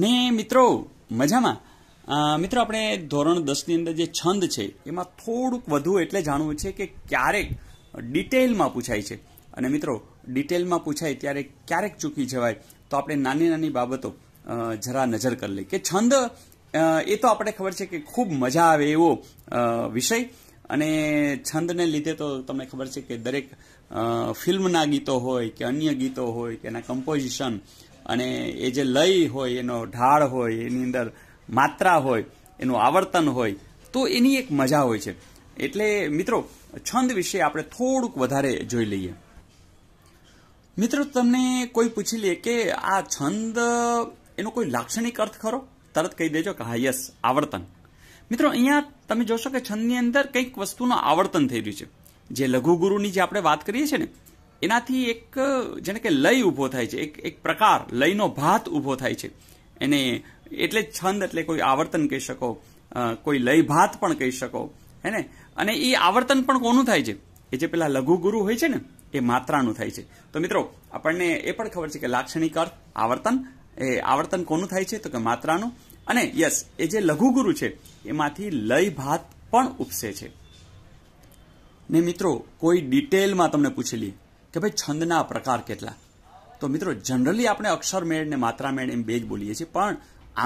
ને મિત્રો મજામાં મિત્રો આપણે ધોરણ દસની અંદર જે છંદ છે એમાં થોડુંક વધુ એટલે જાણવું છે કે ક્યારેક ડિટેલમાં પૂછાય છે અને મિત્રો ડિટેલમાં પૂછાય ત્યારે ક્યારેક ચૂકી જવાય તો આપણે નાની નાની બાબતો જરા નજર કરી લઈએ કે છંદ એ તો આપણે ખબર છે કે ખૂબ મજા આવે એવો વિષય અને છંદને લીધે તો તમને ખબર છે કે દરેક ફિલ્મના ગીતો હોય કે અન્ય ગીતો હોય કે એના કમ્પોઝિશન અને એ જે લય હોય એનો ઢાળ હોય એની અંદર માત્રા હોય એનું આવર્તન હોય તો એની એક મજા હોય છે એટલે મિત્રો છંદ વિશે આપણે થોડુંક વધારે જોઈ લઈએ મિત્રો તમને કોઈ પૂછી લે કે આ છંદ એનો કોઈ લાક્ષણિક અર્થ ખરો તરત કહી દેજો કે હા યસ આવર્તન મિત્રો અહીંયા તમે જોશો કે છંદની અંદર કંઈક વસ્તુનું આવર્તન થઈ રહ્યું છે જે લઘુગુરુની જે આપણે વાત કરીએ છીએ ને એનાથી એક જેને કે લય ઊભો થાય છે એક એક પ્રકાર લયનો ભાત ઊભો થાય છે એને એટલે છંદ એટલે કોઈ આવર્તન કહી શકો કોઈ લય ભાત પણ કહી શકો હે ને અને એ આવર્તન પણ કોનું થાય છે એ જે પેલા લઘુ ગુરુ હોય છે ને એ માત્રાનું થાય છે તો મિત્રો આપણને એ પણ ખબર છે કે લાક્ષણિક અર્થ આવર્તન એ આવર્તન કોનું થાય છે તો કે માત્રાનું અને યસ એ જે લઘુ ગુરુ છે એમાંથી લય ભાત પણ ઉપસે છે ને મિત્રો કોઈ ડિટેલમાં તમને પૂછી પૂછેલી કે ભાઈ છંદના પ્રકાર કેટલા તો મિત્રો જનરલી આપણે અક્ષરમેળ ને માત્રા મેળ એમ બે જ બોલીએ છીએ પણ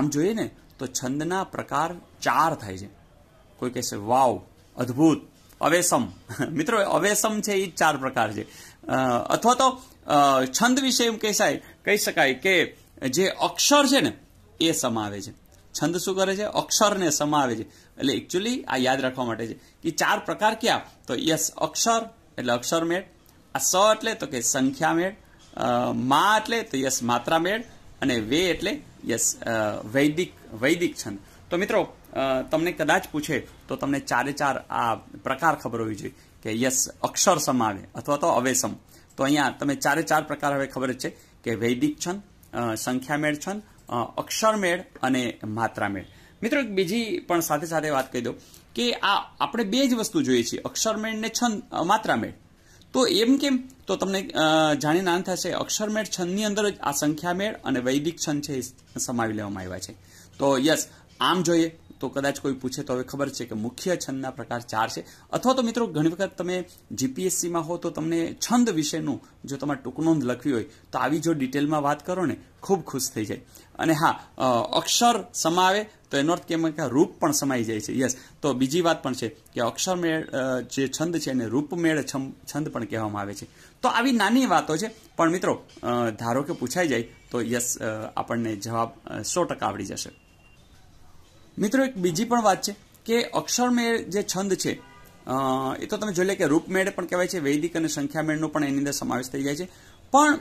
આમ જોઈએ ને તો છંદના પ્રકાર ચાર થાય છે કોઈ કહેશે વાવ અદ્ભુત અવેસમ મિત્રો અવેસમ છે એ ચાર પ્રકાર છે અથવા તો છંદ વિશે એમ કહેશાય કહી શકાય કે જે અક્ષર છે ને એ સમાવે છે છંદ શું કરે છે અક્ષરને સમાવે છે એટલે એકચ્યુઅલી આ યાદ રાખવા માટે છે કે ચાર પ્રકાર ક્યાં તો યસ અક્ષર એટલે અક્ષરમેળ આ સ એટલે તો કે સંખ્યા મેળ મા એટલે તો યસ માત્રા મેળ અને વે એટલે યસ વૈદિક વૈદિક છંદ તો મિત્રો તમને કદાચ પૂછે તો તમને ચારે ચાર આ પ્રકાર ખબર હોવી જોઈએ કે યસ અક્ષર સમ આવે અથવા તો અવેસમ તો અહીંયા તમે ચારે ચાર પ્રકાર હવે ખબર જ છે કે વૈદિક છંદ સંખ્યામેળ છંદ અક્ષરમેળ અને માત્રામેળ મિત્રો એક બીજી પણ સાથે સાથે વાત કહી દો કે આ આપણે બે જ વસ્તુ જોઈએ છીએ અક્ષરમેળ ને છંદ મેળ તો એમ કેમ તો તમને જાણીને આનંદ થશે અક્ષરમેળ છંદની અંદર જ આ સંખ્યામેળ અને વૈદિક છંદ છે સમાવી લેવામાં આવ્યા છે તો યસ આમ જોઈએ તો કદાચ કોઈ પૂછે તો હવે ખબર છે કે મુખ્ય છંદના પ્રકાર ચાર છે અથવા તો મિત્રો ઘણી વખત તમે જીપીએસસીમાં હો તો તમને છંદ વિશેનું જો તમારે ટૂંકનોંધ લખવી હોય તો આવી જો ડિટેલમાં વાત કરો ને ખૂબ ખુશ થઈ જાય અને હા અક્ષર સમાવે તો એનો અર્થ કેમ કે રૂપ પણ સમાઈ જાય છે યસ તો બીજી વાત પણ છે કે અક્ષરમેળ જે છંદ છે એને રૂપમેળ છંદ પણ કહેવામાં આવે છે તો આવી નાની વાતો છે પણ મિત્રો ધારો કે પૂછાઈ જાય તો યસ આપણને જવાબ સો ટકા આવડી જશે મિત્રો એક બીજી પણ વાત છે કે અક્ષરમેળ જે છંદ છે એ તો તમે જોઈ લે કે રૂપમેળ પણ કહેવાય છે વૈદિક અને સંખ્યામેળનો પણ એની અંદર સમાવેશ થઈ જાય છે પણ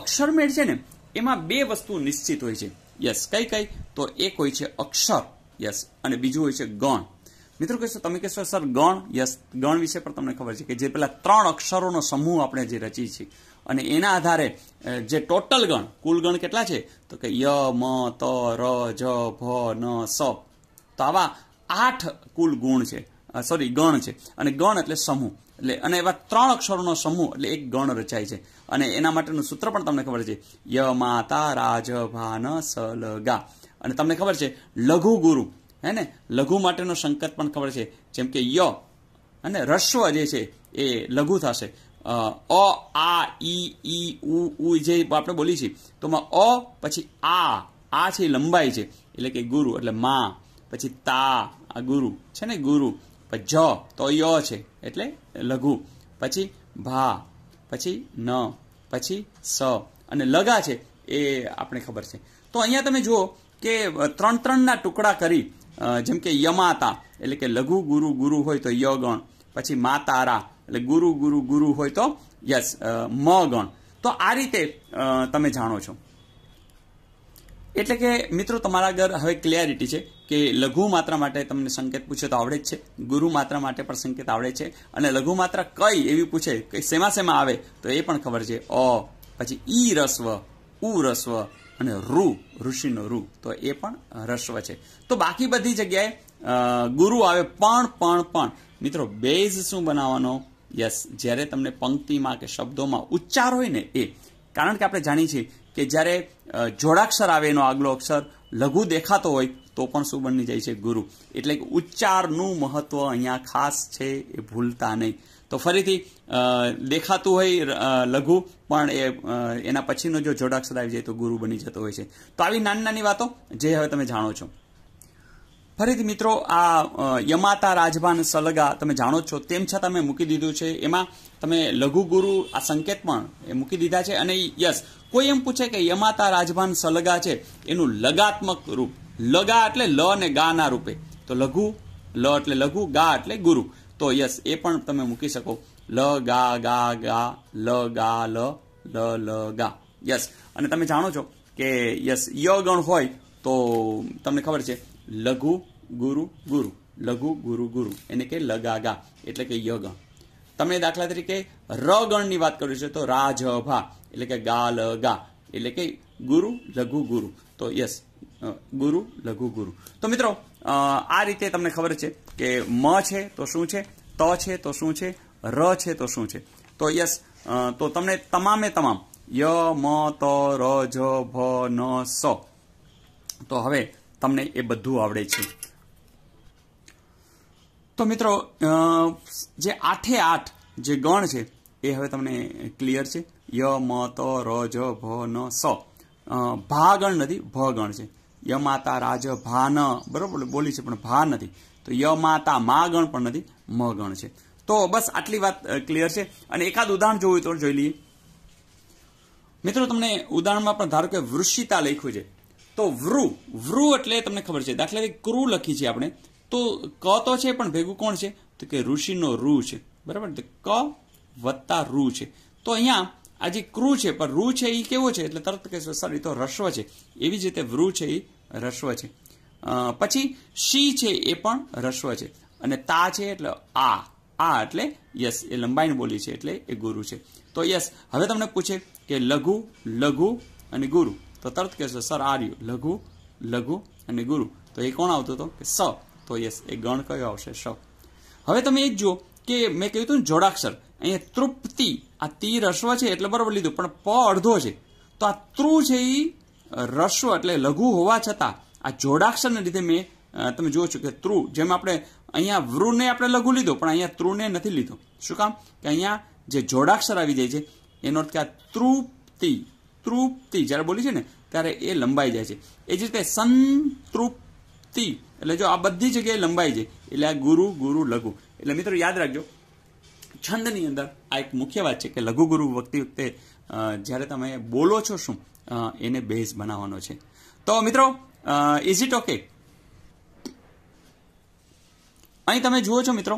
અક્ષરમેળ છે ને એમાં બે વસ્તુ નિશ્ચિત હોય છે યસ કઈ કઈ તો એક હોય છે અક્ષર યસ અને બીજું હોય છે ગણ મિત્રો કહેશો તમે કહેશો સર ગણ યસ ગણ વિશે પણ તમને ખબર છે કે જે પેલા ત્રણ અક્ષરોનો સમૂહ આપણે જે રચી છે અને એના આધારે જે ટોટલ ગણ કુલ ગણ કેટલા છે તો કે ય મ ત ર જ ભ ન સ તો આવા આઠ કુલ ગુણ છે સોરી ગણ છે અને ગણ એટલે સમૂહ એટલે અને એવા ત્રણ અક્ષરોનો સમૂહ એટલે એક ગણ રચાય છે અને એના માટેનું સૂત્ર પણ તમને ખબર છે ય માતા રાજ ભાન સલ ગા અને તમને ખબર છે લઘુ ગુરુ હે ને લઘુ માટેનો સંકેત પણ ખબર છે જેમ કે ય અને રસ્વ જે છે એ લઘુ થશે અ આ ઈ ઈ ઉ ઉ જે આપણે બોલીએ છીએ તો અ પછી આ આ છે લંબાઈ છે એટલે કે ગુરુ એટલે મા પછી તા આ ગુરુ છે ને ગુરુ પછી જ તો ય છે એટલે લઘુ પછી ભા પછી ન પછી સ અને લગા છે એ આપણે ખબર છે તો અહીંયા તમે જુઓ કે ત્રણ ત્રણના ટુકડા કરી જેમ કે યમાતા એટલે કે લઘુ ગુરુ ગુરુ હોય તો ય ગણ પછી મા તારા એટલે ગુરુ ગુરુ ગુરુ હોય તો યસ મ ગણ તો આ રીતે તમે જાણો છો એટલે કે મિત્રો તમારા આગળ હવે ક્લેરિટી છે કે લઘુ માત્રા માટે તમને સંકેત પૂછે તો આવડે જ છે ગુરુ માત્રા માટે પણ સંકેત આવડે છે અને લઘુ માત્રા કઈ એવી પૂછે કે શેમાં શેમાં આવે તો એ પણ ખબર છે અ પછી ઈ રસ્વ ઉ રસ્વ અને રૂ ઋષિનો રૂ તો એ પણ રસ્વ છે તો બાકી બધી જગ્યાએ ગુરુ આવે પણ પણ પણ મિત્રો બેઝ શું બનાવવાનો યસ જ્યારે તમને પંક્તિમાં કે શબ્દોમાં ઉચ્ચાર હોય ને એ કારણ કે આપણે જાણીએ છીએ કે જ્યારે જોડાક્ષર આવે એનો આગલો અક્ષર લઘુ દેખાતો હોય તો પણ શું બની જાય છે ગુરુ એટલે કે ઉચ્ચારનું મહત્વ અહીંયા ખાસ છે એ ભૂલતા નહીં તો ફરીથી દેખાતું હોય લઘુ પણ એ એના પછીનો જો જોડાક્ષર આવી જાય તો ગુરુ બની જતો હોય છે તો આવી નાની નાની વાતો જે હવે તમે જાણો છો ફરીથી મિત્રો આ યમાતા રાજભાન સલગા તમે જાણો છો તેમ છતાં મેં મૂકી દીધું છે એમાં તમે લઘુગુરુ આ સંકેત પણ એ મૂકી દીધા છે અને યસ કોઈ એમ પૂછે કે યમાતા રાજભાન સલગા છે એનું લગાત્મક રૂપ લગા એટલે લ અને ગાના રૂપે તો લઘુ લ એટલે લઘુ ગા એટલે ગુરુ તો યસ એ પણ તમે મૂકી શકો લ ગા ગા ગા લ ગા લ લ લ ગા યસ અને તમે જાણો છો કે યસ ય ગણ હોય તો તમને ખબર છે લઘુ ગુરુ ગુરુ લઘુ ગુરુ ગુરુ એને કે લગાગા એટલે કે યગ તમે દાખલા તરીકે ર ગણની વાત કરી છે તો રાજભા એટલે કે ગા લ ગા એટલે કે ગુરુ લઘુ ગુરુ તો યસ ગુરુ લઘુ ગુરુ તો મિત્રો આ રીતે તમને ખબર છે કે મ છે તો શું છે ત છે તો શું છે ર છે તો શું છે તો યસ તો તમને તમામે તમામ ય મ ત ર જ ભ ન સ તો હવે તમને એ બધું આવડે છે તો મિત્રો જે આઠે આઠ જે ગણ છે એ હવે તમને ક્લિયર છે ય મ ત ર જ ભ ન સ ભા ગણ નથી ભ ગણ છે ય માતા રાજ ભા ન બરોબર બોલી છે પણ ભા નથી તો ય માતા મા ગણ પણ નથી મ ગણ છે તો બસ આટલી વાત ક્લિયર છે અને એકાદ ઉદાહરણ જોયું તો જોઈ લઈએ મિત્રો તમને ઉદાહરણમાં પણ ધારો કે વૃશ્ચિતા લખ્યું છે તો વૃ વૃ એટલે તમને ખબર છે દાખલા તરીકે ક્રુ લખી છે આપણે તો ક તો છે પણ ભેગું કોણ છે તો કે ઋષિનો રૂ છે બરાબર ક વત્તા રૂ છે તો અહીંયા આ જે ક્રુ છે પણ રૂ છે એ કેવો છે એટલે તરત કે સર તો રસ્વ છે એવી જ રીતે વૃ છે એ રસ્વ છે પછી શી છે એ પણ રસ્વ છે અને તા છે એટલે આ આ એટલે યસ એ લંબાઈની બોલી છે એટલે એ ગુરુ છે તો યસ હવે તમને પૂછે કે લઘુ લઘુ અને ગુરુ તો તરત કહેશે સર આર્યુ લઘુ લઘુ અને ગુરુ તો એ કોણ આવતો હતો કે સ તો યસ એ ગણ કયો આવશે સ હવે તમે એ જ જુઓ કે મેં કહ્યું હતું ને જોડાક્ષર અહીંયા તૃપ્તિ આ તી રસ્વ છે એટલે બરાબર લીધું પણ પ અડધો છે તો આ ત્રુ છે એ રસ્વ એટલે લઘુ હોવા છતાં આ જોડાક્ષરને લીધે મેં તમે જુઓ છો કે ત્રુ જેમ આપણે અહીંયા વૃને આપણે લઘુ લીધો પણ અહીંયા ત્રુને નથી લીધો શું કામ કે અહીંયા જે જોડાક્ષર આવી જાય છે એનો અર્થ કે આ તૃપ્તિ તૃપ્તિ જ્યારે બોલી છે ને ત્યારે એ લંબાઈ જાય છે એ જ રીતે સંતૃપ્તિ એટલે જો આ બધી જગ્યાએ લંબાઈ જાય એટલે આ ગુરુ ગુરુ લઘુ એટલે મિત્રો યાદ રાખજો છંદની અંદર આ એક મુખ્ય વાત છે કે લઘુ ગુરુ વખતે વખતે જ્યારે તમે બોલો છો શું એને બેઝ બનાવવાનો છે તો મિત્રો ઇઝ ઇટ ઓકે અહીં તમે જુઓ છો મિત્રો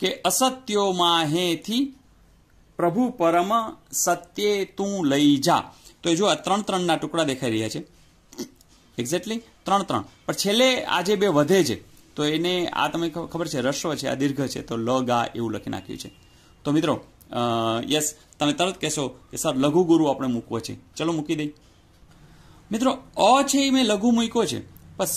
કે અસત્યો માહેથી પ્રભુ પરમ સત્યે તું લઈ જા તો એ જો આ ત્રણ ત્રણના ટુકડા દેખાઈ રહ્યા છે એક્ઝેક્ટલી ત્રણ ત્રણ પણ છેલ્લે આજે બે વધે છે તો એને આ તમે ખબર છે રસ્વ છે આ દીર્ઘ છે તો લ ગા એવું લખી નાખ્યું છે તો મિત્રો યસ તમે તરત કહેશો કે સર લઘુ ગુરુ આપણે મૂકવો છે ચલો મૂકી દઈ મિત્રો અ છે એ મેં લઘુ મૂક્યો છે પણ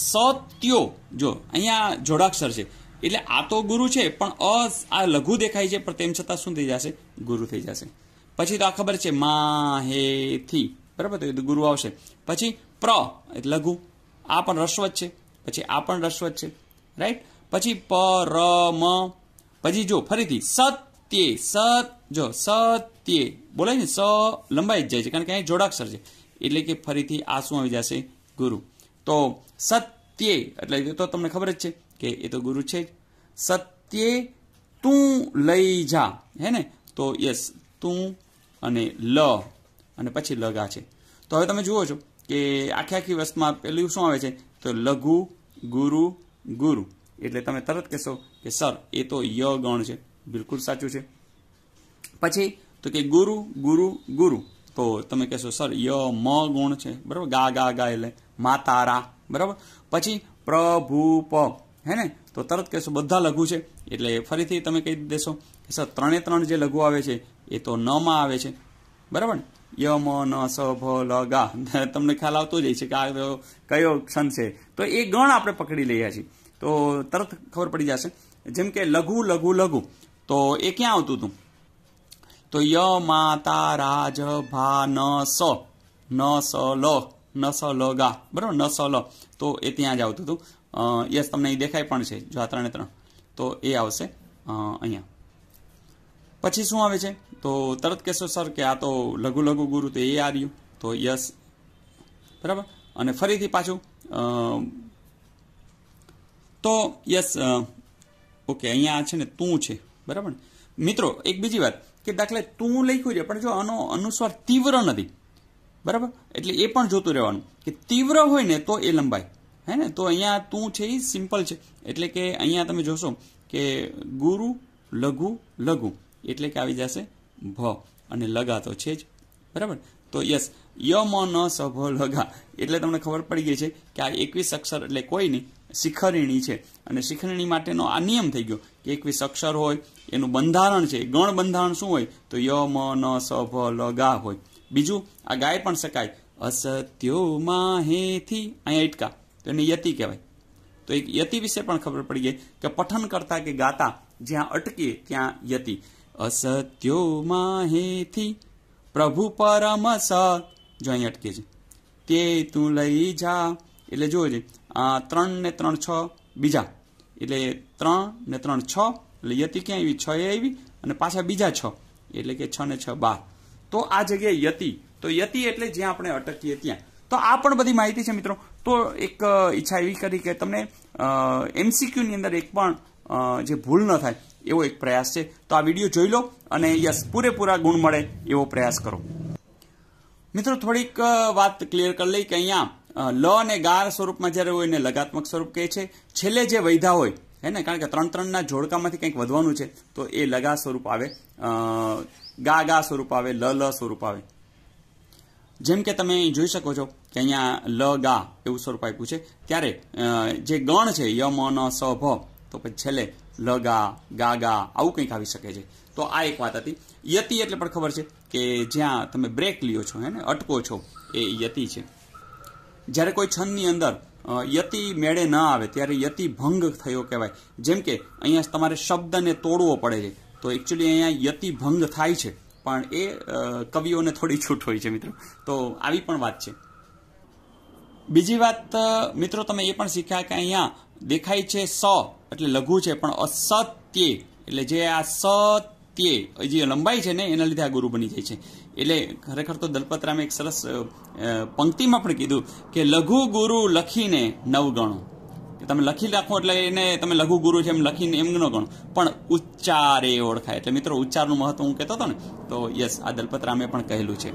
સત્યો જો અહીંયા જોડાક્ષર છે એટલે આ તો ગુરુ છે પણ અ આ લઘુ દેખાય છે પણ તેમ છતાં શું થઈ જશે ગુરુ થઈ જશે પછી તો આ ખબર છે મા થી બરાબર તો ગુરુ આવશે પછી પ્ર એટલે લઘુ આ પણ રસ્વ છે પછી આ પણ રસ્વ છે રાઈટ પછી પ ર મ પછી જો ફરીથી સત્ય સત જો સત્ય બોલાય ને સ લંબાઈ જ જાય છે કારણ કે અહીં જોડાક્ષર છે એટલે કે ફરીથી આ શું આવી જશે ગુરુ તો સત્ય એટલે તો તમને ખબર જ છે કે એ તો ગુરુ છે જ સત્યે તું લઈ જા હે ને તો યસ તું અને લ અને પછી લગા છે તો હવે તમે જુઓ છો કે આખી આખી વસ્તુમાં પેલું શું આવે છે તો લઘુ ગુરુ ગુરુ એટલે તમે તરત કહેશો કે સર એ તો ય ગણ છે બિલકુલ સાચું છે પછી તો કે ગુરુ ગુરુ ગુરુ તો તમે કહેશો સર ય મ ગુણ છે બરાબર ગા ગા ગા એટલે મા તારા બરાબર પછી પ્રભુ પ હે ને તો તરત કહેશો બધા લઘુ છે એટલે ફરીથી તમે કહી દેશો કે સર ત્રણે ત્રણ જે લઘુ આવે છે એ તો નમાં આવે છે બરાબર ને યમ ન સ ભ લ તમને ખ્યાલ આવતો જ છે કે આ કયો ક્ષણ છે તો એ ગણ આપણે પકડી લઈએ છીએ તો તરત ખબર પડી જશે જેમ કે લઘુ લઘુ લઘુ તો એ ક્યાં આવતું હતું તો ય માતા રાજ ભા ન સ ન સ લ ન સ લ ગા બરાબર ન સ લ તો એ ત્યાં જ આવતું હતું યસ તમને એ દેખાય પણ છે જો આ ત્રણે ત્રણ તો એ આવશે અહીંયા પછી શું આવે છે તો તરત કહેશો સર કે આ તો લઘુ લઘુ ગુરુ તો એ આ રહ્યું તો યસ બરાબર અને ફરીથી પાછું તો યસ ઓકે અહીંયા છે ને તું છે બરાબર મિત્રો એક બીજી વાત કે દાખલા તું લખ્યું છે પણ જો આનો અનુસ્વાર તીવ્ર નથી બરાબર એટલે એ પણ જોતું રહેવાનું કે તીવ્ર હોય ને તો એ લંબાઈ હે ને તો અહીંયા તું છે એ સિમ્પલ છે એટલે કે અહીંયા તમે જોશો કે ગુરુ લઘુ લઘુ એટલે કે આવી જશે ભ અને લગા તો છે જ બરાબર તો યસ યમ ન સભ લગા એટલે તમને ખબર પડી ગઈ છે કે આ એકવીસ અક્ષર એટલે કોઈ નહીં શિખરણી છે અને શિખરણી માટેનો આ નિયમ થઈ ગયો કે એકવીસ અક્ષર હોય એનું બંધારણ છે ગણ બંધારણ શું હોય તો ય મ ન સભ લગા હોય બીજું આ ગાય પણ શકાય અસત્યો માહેથી અહીંયા ઇટકા તો એને યતિ કહેવાય તો એક યતિ વિશે પણ ખબર પડી ગઈ કે પઠન કરતા કે ગાતા જ્યાં અટકીએ ત્યાં યતિ અસત્યો માહેથી પ્રભુ પરમ સ જો અહીં અટકે છે તે તું લઈ જા એટલે જોજે આ ત્રણ ને ત્રણ છ બીજા એટલે ત્રણ ને ત્રણ છ એટલે યતિ ક્યાં આવી છ એ આવી અને પાછા બીજા છ એટલે કે છ ને છ બાર તો આ જગ્યાએ યતિ તો યતિ એટલે જ્યાં આપણે અટકીએ ત્યાં તો આ પણ બધી માહિતી છે મિત્રો તો એક ઈચ્છા એવી કરી કે તમને એમસીક્યુની અંદર એક પણ જે ભૂલ ન થાય એવો એક પ્રયાસ છે તો આ વિડીયો જોઈ લો અને યસ પૂરેપૂરા ગુણ મળે એવો પ્રયાસ કરો મિત્રો થોડીક વાત ક્લિયર કરી લઈ કે અહીંયા લ અને ગાર સ્વરૂપમાં જ્યારે હોય એને લગાત્મક સ્વરૂપ કહે છે છેલ્લે જે વૈધા હોય હે ને કારણ કે ત્રણ ત્રણના જોડકામાંથી કંઈક વધવાનું છે તો એ લગા સ્વરૂપ આવે ગા ગા સ્વરૂપ આવે લ લ સ્વરૂપ આવે જેમ કે તમે જોઈ શકો છો કે અહીંયા લ ગા એવું સ્વરૂપ પૂછે ત્યારે જે ગણ છે યમ ન સ ભ તો પછી છેલ્લે લ ગા ગા ગા આવું કંઈક આવી શકે છે તો આ એક વાત હતી યતિ એટલે પણ ખબર છે કે જ્યાં તમે બ્રેક લ્યો છો હે અટકો છો એ યતિ છે જ્યારે કોઈ છંદની અંદર યતિ મેળે ન આવે ત્યારે યતિ ભંગ થયો કહેવાય જેમ કે અહીંયા તમારે શબ્દને તોડવો પડે છે તો એકચ્યુઅલી અહીંયા યતિ ભંગ થાય છે પણ એ કવિઓને થોડી છૂટ હોય છે મિત્રો તો આવી પણ વાત છે બીજી વાત મિત્રો તમે એ પણ શીખ્યા કે અહીંયા દેખાય છે સ એટલે લઘુ છે પણ અસત્ય એટલે જે આ સત્ય જે લંબાઈ છે ને એના લીધે આ ગુરુ બની જાય છે એટલે ખરેખર તો દલપતરામે એક સરસ પંક્તિમાં પણ કીધું કે લઘુ ગુરુ લખીને નવ કે તમે લખી રાખો એટલે એને તમે લઘુ ગુરુ છે એમ લખીને એમ ન ગણો પણ ઉચ્ચાર એ ઓળખાય એટલે મિત્રો ઉચ્ચારનું મહત્વ હું કહેતો હતો ને તો યસ આ દલપત રામે પણ કહેલું છે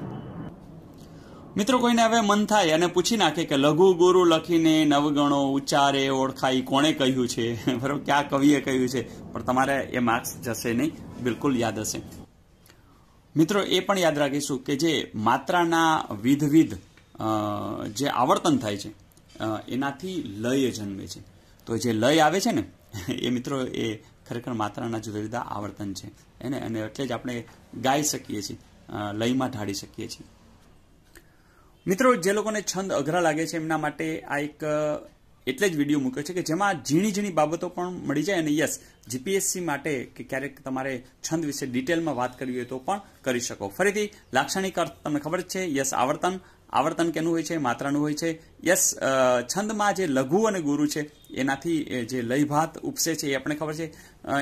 મિત્રો કોઈને હવે મન થાય અને પૂછી નાખે કે લઘુ ગુરુ લખીને નવગણો ઉચ્ચારે ઓળખાય કોણે કહ્યું છે બરાબર ક્યાં કવિએ કહ્યું છે પણ તમારે એ માર્ક્સ જશે નહીં બિલકુલ યાદ હશે મિત્રો એ પણ યાદ રાખીશું કે જે માત્રાના વિધવિધ જે આવર્તન થાય છે એનાથી લય જન્મે છે તો જે લય આવે છે ને એ મિત્રો એ ખરેખર માત્રાના જુદા જુદા આવર્તન છે એને અને એટલે જ આપણે ગાઈ શકીએ છીએ લયમાં ઢાળી શકીએ છીએ મિત્રો જે લોકોને છંદ અઘરા લાગે છે એમના માટે આ એક એટલે જ વિડીયો મૂક્યો છે કે જેમાં ઝીણી ઝીણી બાબતો પણ મળી જાય અને યસ જીપીએસસી માટે કે ક્યારેક તમારે છંદ વિશે ડિટેલમાં વાત કરવી હોય તો પણ કરી શકો ફરીથી લાક્ષણિક અર્થ તમને ખબર છે યસ આવર્તન આવર્તન કેનું હોય છે માત્રાનું હોય છે યસ છંદમાં જે લઘુ અને ગુરુ છે એનાથી જે લયભાત ઉપસે છે એ આપણને ખબર છે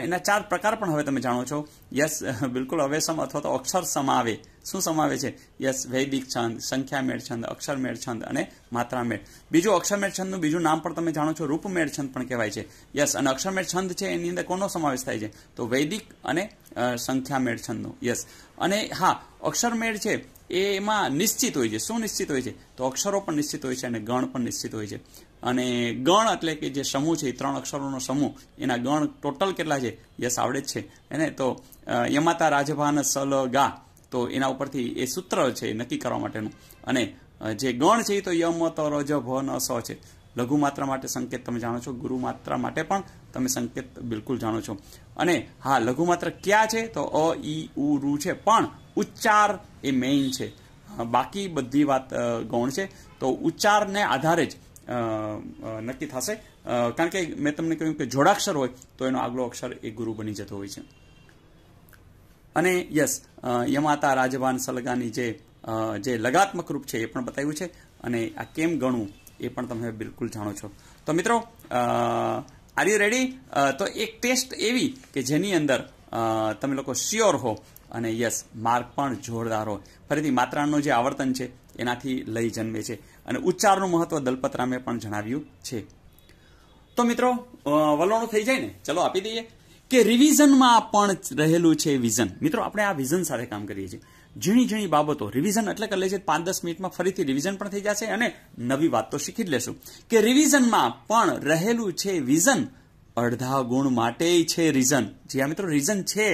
એના ચાર પ્રકાર પણ હવે તમે જાણો છો યસ બિલકુલ અવેસમ અથવા તો અક્ષર સમાવે આવે શું સમાવે છે યસ વૈદિક છંદ સંખ્યા મેળ છંદ અક્ષરમેળ છંદ અને માત્રા મેળ બીજું અક્ષરમેળ છંદનું બીજું નામ પણ તમે જાણો છો રૂપમેળ છંદ પણ કહેવાય છે યસ અને અક્ષરમેળ છંદ છે એની અંદર કોનો સમાવેશ થાય છે તો વૈદિક અને સંખ્યામેળ છંદનો યસ અને હા અક્ષરમેળ છે એમાં નિશ્ચિત હોય છે શું નિશ્ચિત હોય છે તો અક્ષરો પણ નિશ્ચિત હોય છે અને ગણ પણ નિશ્ચિત હોય છે અને ગણ એટલે કે જે સમૂહ છે એ ત્રણ અક્ષરોનો સમૂહ એના ગણ ટોટલ કેટલા છે યસ આવડે જ છે એને તો યમાતા રાજભાન સલ ગા તો એના ઉપરથી એ સૂત્ર છે એ નક્કી કરવા માટેનું અને જે ગણ છે એ તો યમ તો રજ ભ ન સ છે લઘુ માત્રા માટે સંકેત તમે જાણો છો ગુરુ માત્રા માટે પણ તમે સંકેત બિલકુલ જાણો છો અને હા લઘુ માત્ર ક્યાં છે તો અ ઈ ઉ રુ છે પણ ઉચ્ચાર એ મેઇન છે બાકી બધી વાત ગૌણ છે તો ઉચ્ચારને આધારે જ નક્કી થશે કારણ કે મેં તમને કહ્યું કે જોડાક્ષર હોય તો એનો આગલો અક્ષર એ ગુરુ બની જતો હોય છે અને યસ યમાતા રાજવાન સલગાની જે જે લગાત્મક રૂપ છે એ પણ બતાવ્યું છે અને આ કેમ ગણવું એ પણ તમે બિલકુલ જાણો છો તો મિત્રો આર યુ રેડી તો એક ટેસ્ટ એવી કે જેની અંદર તમે લોકો શ્યોર હો અને યસ માર્ક પણ જોરદાર હોય ફરીથી માત્રાનું જે આવર્તન છે એનાથી લઈ જન્મે છે અને ઉચ્ચારનું મહત્વ દલપતરામે પણ જણાવ્યું છે તો મિત્રો વલોણું થઈ જાય ને ચલો આપી દઈએ કે રિવિઝનમાં પણ રહેલું છે વિઝન મિત્રો આપણે આ વિઝન સાથે કામ કરીએ છીએ ઝીણી ઝીણી બાબતો રિવિઝન એટલે કરી લે છે પાંચ દસ મિનિટમાં ફરીથી રિવિઝન પણ થઈ જશે અને નવી વાત તો શીખી જ લેશું કે રિવિઝનમાં પણ રહેલું છે વિઝન અડધા ગુણ માટે છે રિઝન જી હા મિત્રો રિઝન છે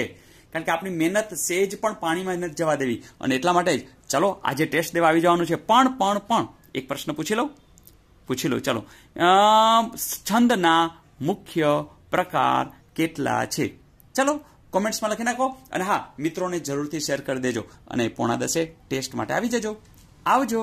કારણ કે આપણી મહેનત સેજ પણ પાણીમાં નથી જવા દેવી અને એટલા માટે જ ચલો આજે ટેસ્ટ દેવા આવી જવાનું છે પણ પણ પણ એક પ્રશ્ન પૂછી લો પૂછી લઉં ચલો છંદના મુખ્ય પ્રકાર કેટલા છે ચાલો કોમેન્ટ્સમાં લખી નાખો અને હા મિત્રોને જરૂરથી શેર કરી દેજો અને પોણા દસે ટેસ્ટ માટે આવી જજો આવજો